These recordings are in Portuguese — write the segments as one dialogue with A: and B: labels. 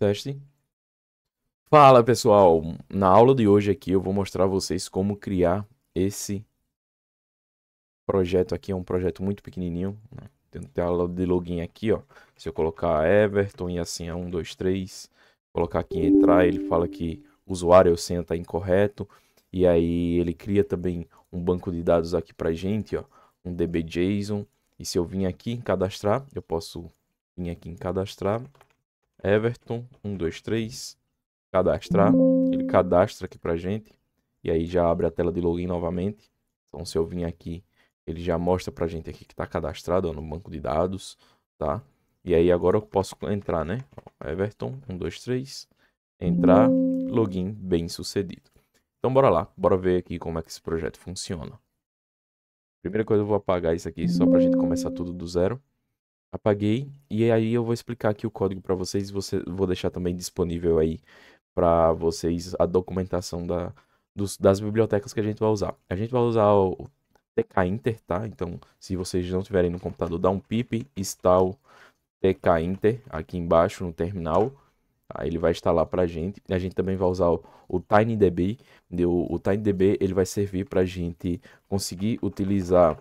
A: Teste. Fala pessoal, na aula de hoje aqui eu vou mostrar a vocês como criar esse projeto aqui, é um projeto muito pequenininho, né? tem aula de login aqui, ó. se eu colocar Everton e assim é 1, 2, 3, colocar aqui em entrar, ele fala que usuário eu senha tá incorreto, e aí ele cria também um banco de dados aqui pra gente, ó, um DB JSON, e se eu vim aqui em cadastrar, eu posso vir aqui em cadastrar, Everton 123, cadastrar. Ele cadastra aqui pra gente. E aí já abre a tela de login novamente. Então se eu vim aqui, ele já mostra pra gente aqui que tá cadastrado ó, no banco de dados, tá? E aí agora eu posso entrar, né? Everton 123, entrar, login bem sucedido. Então bora lá, bora ver aqui como é que esse projeto funciona. Primeira coisa eu vou apagar isso aqui só pra gente começar tudo do zero. Apaguei. E aí eu vou explicar aqui o código para vocês. Você, vou deixar também disponível aí para vocês a documentação da, dos, das bibliotecas que a gente vai usar. A gente vai usar o tkinter, tá? Então, se vocês não tiverem no computador, dá um pip install tkinter aqui embaixo no terminal. Tá? Ele vai instalar para a gente. A gente também vai usar o, o TinyDB. O, o TinyDB ele vai servir para a gente conseguir utilizar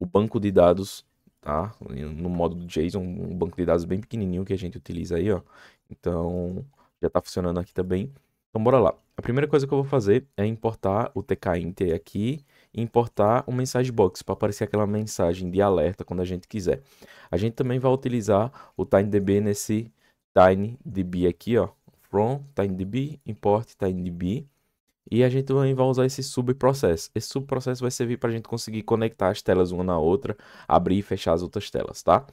A: o banco de dados tá? No módulo JSON, um banco de dados bem pequenininho que a gente utiliza aí, ó. Então, já está funcionando aqui também. Então, bora lá. A primeira coisa que eu vou fazer é importar o tkint aqui e importar o um message box para aparecer aquela mensagem de alerta quando a gente quiser. A gente também vai utilizar o TinyDB nesse TinyDB aqui, ó. From TinyDB, import TinyDB. E a gente também vai usar esse subprocesso. Esse subprocesso vai servir para a gente conseguir conectar as telas uma na outra, abrir e fechar as outras telas, tá?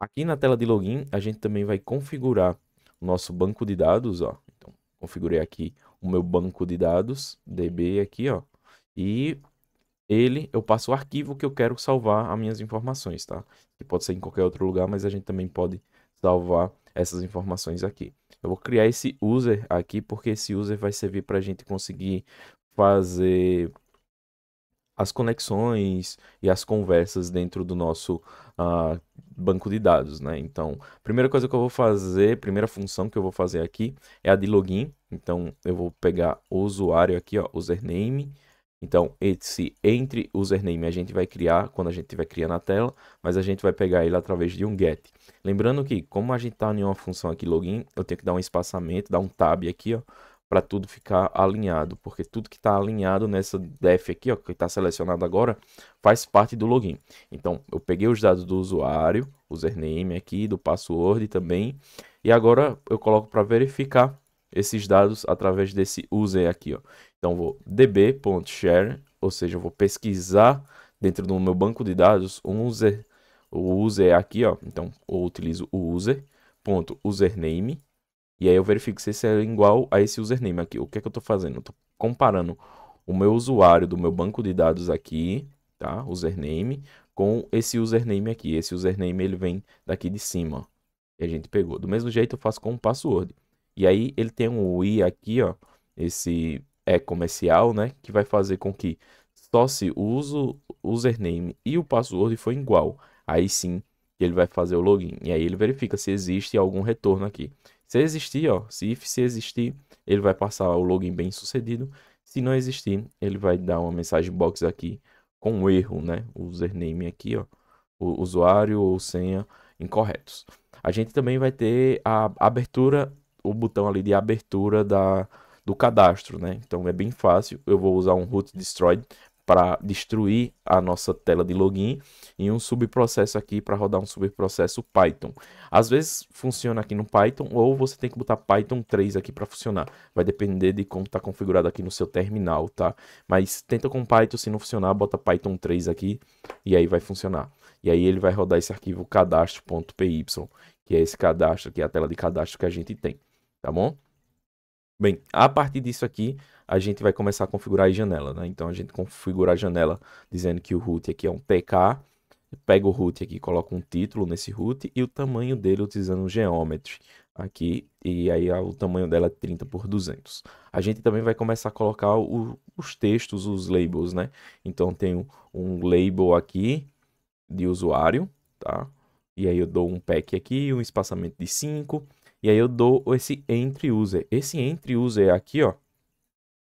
A: Aqui na tela de login, a gente também vai configurar o nosso banco de dados, ó. Então, configurei aqui o meu banco de dados, DB aqui, ó. E ele, eu passo o arquivo que eu quero salvar as minhas informações, tá? Que pode ser em qualquer outro lugar, mas a gente também pode salvar essas informações aqui. Eu vou criar esse user aqui, porque esse user vai servir para a gente conseguir fazer as conexões e as conversas dentro do nosso uh, banco de dados, né? Então, a primeira coisa que eu vou fazer, primeira função que eu vou fazer aqui é a de login. Então, eu vou pegar o usuário aqui, ó, username, então, esse entre username a gente vai criar quando a gente estiver criando a tela, mas a gente vai pegar ele através de um get. Lembrando que, como a gente está em uma função aqui login, eu tenho que dar um espaçamento, dar um tab aqui, ó, para tudo ficar alinhado, porque tudo que está alinhado nessa def aqui, ó, que está selecionado agora, faz parte do login. Então, eu peguei os dados do usuário, username aqui, do password também, e agora eu coloco para verificar esses dados através desse user aqui. Ó. Então vou db.share, ou seja, eu vou pesquisar dentro do meu banco de dados um user, o user aqui, ó. Então eu utilizo o user username e aí eu verifico se esse é igual a esse username aqui. O que é que eu estou fazendo? Estou comparando o meu usuário do meu banco de dados aqui, tá? Username com esse username aqui. Esse username ele vem daqui de cima. Ó, e a gente pegou. Do mesmo jeito eu faço com o password. E aí ele tem um i aqui, ó, esse é comercial, né, que vai fazer com que só se o uso, username e o password for igual, aí sim ele vai fazer o login. E aí ele verifica se existe algum retorno aqui. Se existir, ó, se if se existir, ele vai passar o login bem sucedido. Se não existir, ele vai dar uma mensagem box aqui com um erro, né? username aqui, ó, o usuário ou senha incorretos. A gente também vai ter a abertura o botão ali de abertura da, do cadastro, né? Então é bem fácil. Eu vou usar um root destroyed para destruir a nossa tela de login e um subprocesso aqui para rodar um subprocesso Python. Às vezes funciona aqui no Python ou você tem que botar Python 3 aqui para funcionar. Vai depender de como está configurado aqui no seu terminal, tá? Mas tenta com Python, se não funcionar, bota Python 3 aqui e aí vai funcionar. E aí ele vai rodar esse arquivo cadastro.py, que é esse cadastro, que é a tela de cadastro que a gente tem tá bom? Bem, a partir disso aqui, a gente vai começar a configurar a janela, né? Então, a gente configura a janela dizendo que o root aqui é um TK, pega o root aqui, coloca um título nesse root e o tamanho dele utilizando o geometry aqui, e aí o tamanho dela é 30 por 200. A gente também vai começar a colocar o, os textos, os labels, né? Então, tenho um label aqui de usuário, tá? E aí eu dou um pack aqui, um espaçamento de 5, e aí eu dou esse entre user. Esse entre user aqui, ó,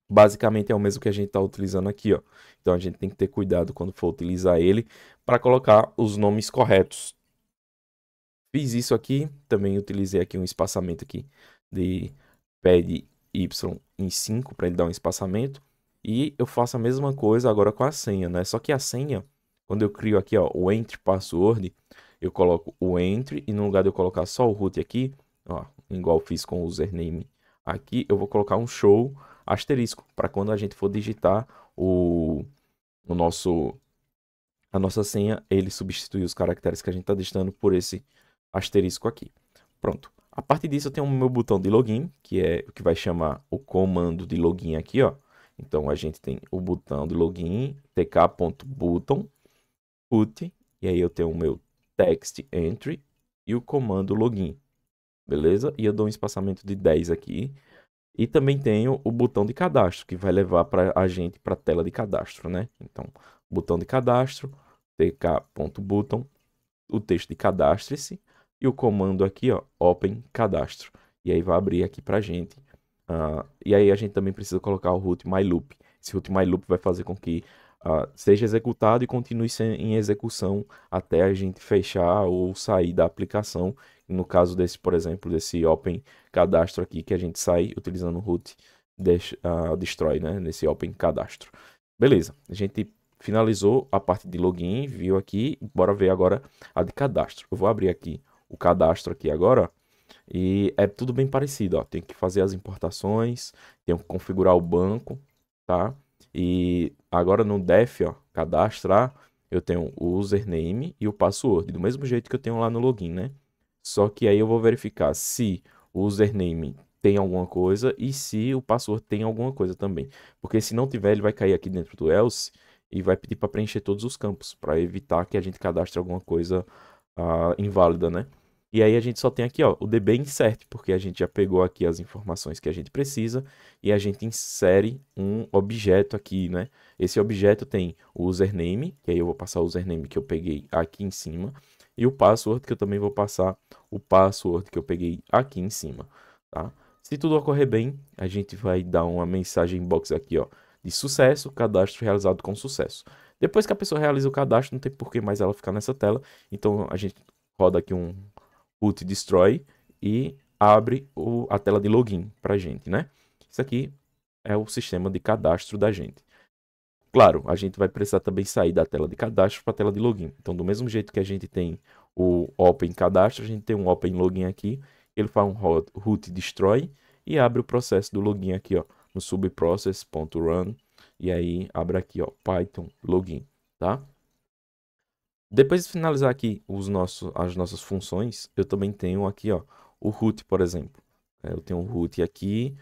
A: basicamente é o mesmo que a gente está utilizando aqui, ó. Então a gente tem que ter cuidado quando for utilizar ele para colocar os nomes corretos. Fiz isso aqui, também utilizei aqui um espaçamento aqui de pad y em 5 para ele dar um espaçamento. E eu faço a mesma coisa agora com a senha, né? Só que a senha, quando eu crio aqui ó, o entry password, eu coloco o entry e no lugar de eu colocar só o root aqui, ó, igual fiz com o username aqui, eu vou colocar um show asterisco para quando a gente for digitar o, o nosso a nossa senha, ele substituir os caracteres que a gente está digitando por esse asterisco aqui. Pronto. A partir disso eu tenho o meu botão de login, que é o que vai chamar o comando de login aqui, ó. Então a gente tem o botão de login, tk.button, put, e aí eu tenho o meu text entry e o comando login beleza? E eu dou um espaçamento de 10 aqui. E também tenho o botão de cadastro, que vai levar pra, a gente para a tela de cadastro, né? Então, botão de cadastro, tk.button, o texto de cadastre-se e o comando aqui, ó, open cadastro. E aí vai abrir aqui para a gente. Uh, e aí a gente também precisa colocar o root myloop. Esse root myloop vai fazer com que uh, seja executado e continue em execução até a gente fechar ou sair da aplicação. No caso desse, por exemplo, desse Open Cadastro aqui, que a gente sai utilizando o root des, uh, ah, destroy, né? Nesse Open Cadastro. Beleza, a gente finalizou a parte de login, viu aqui, bora ver agora a de cadastro. Eu vou abrir aqui o cadastro aqui agora, e é tudo bem parecido, ó. Tem que fazer as importações, tem que configurar o banco, tá? E agora no def, ó, cadastrar, eu tenho o username e o password, do mesmo jeito que eu tenho lá no login, né? Só que aí eu vou verificar se o username tem alguma coisa e se o password tem alguma coisa também. Porque se não tiver, ele vai cair aqui dentro do else e vai pedir para preencher todos os campos, para evitar que a gente cadastre alguma coisa ah, inválida, né? E aí a gente só tem aqui ó, o DB insert, porque a gente já pegou aqui as informações que a gente precisa e a gente insere um objeto aqui, né? Esse objeto tem o username, que aí eu vou passar o username que eu peguei aqui em cima, e o password, que eu também vou passar o password que eu peguei aqui em cima, tá? Se tudo ocorrer bem, a gente vai dar uma mensagem box aqui, ó, de sucesso, cadastro realizado com sucesso. Depois que a pessoa realiza o cadastro, não tem por que mais ela ficar nessa tela, então a gente roda aqui um root destroy e abre o, a tela de login para a gente, né? Isso aqui é o sistema de cadastro da gente. Claro, a gente vai precisar também sair da tela de cadastro para a tela de login. Então, do mesmo jeito que a gente tem o Open Cadastro, a gente tem um Open Login aqui. Ele faz um root destroy e abre o processo do login aqui, ó, no subprocess.run. E aí abre aqui, ó, Python login, tá? Depois de finalizar aqui os nossos, as nossas funções, eu também tenho aqui ó, o root, por exemplo. É, eu tenho o root aqui,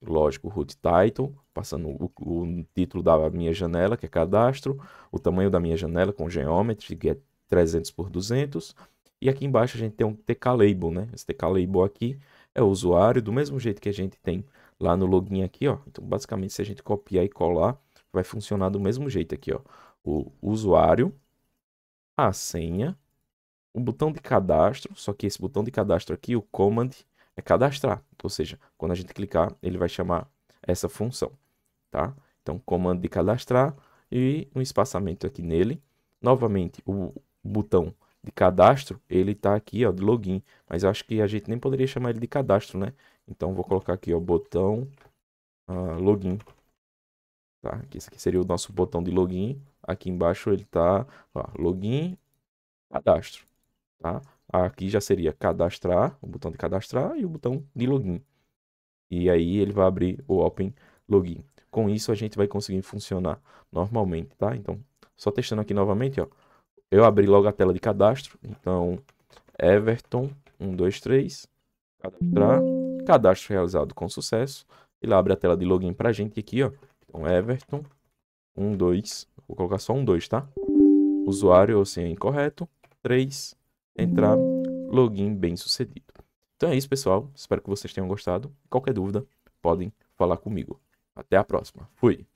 A: lógico, root title, passando o, o, título da minha janela, que é cadastro, o tamanho da minha janela com geometry, que é 300 por 200. E aqui embaixo a gente tem um TK label, né? Esse TK label aqui é o usuário, do mesmo jeito que a gente tem lá no login aqui, ó. Então, basicamente, se a gente copiar e colar, vai funcionar do mesmo jeito aqui, ó. O usuário a senha, o botão de cadastro, só que esse botão de cadastro aqui, o command, é cadastrar. Ou seja, quando a gente clicar, ele vai chamar essa função, tá? Então, comando de cadastrar e um espaçamento aqui nele. Novamente, o botão de cadastro, ele está aqui, ó, de login. Mas eu acho que a gente nem poderia chamar ele de cadastro, né? Então, vou colocar aqui, ó, botão uh, login. Tá? esse aqui seria o nosso botão de login. Aqui embaixo ele está login, cadastro. Tá? Aqui já seria cadastrar, o botão de cadastrar e o botão de login. E aí ele vai abrir o Open Login. Com isso a gente vai conseguir funcionar normalmente, tá? Então, só testando aqui novamente, ó. Eu abri logo a tela de cadastro, então Everton 123 cadastrar, cadastro realizado com sucesso. Ele abre a tela de login pra gente aqui, ó. Então Everton 123 Vou colocar só um 2, tá? Usuário ou senha incorreto. 3. Entrar. Login bem sucedido. Então é isso, pessoal. Espero que vocês tenham gostado. Qualquer dúvida, podem falar comigo. Até a próxima. Fui!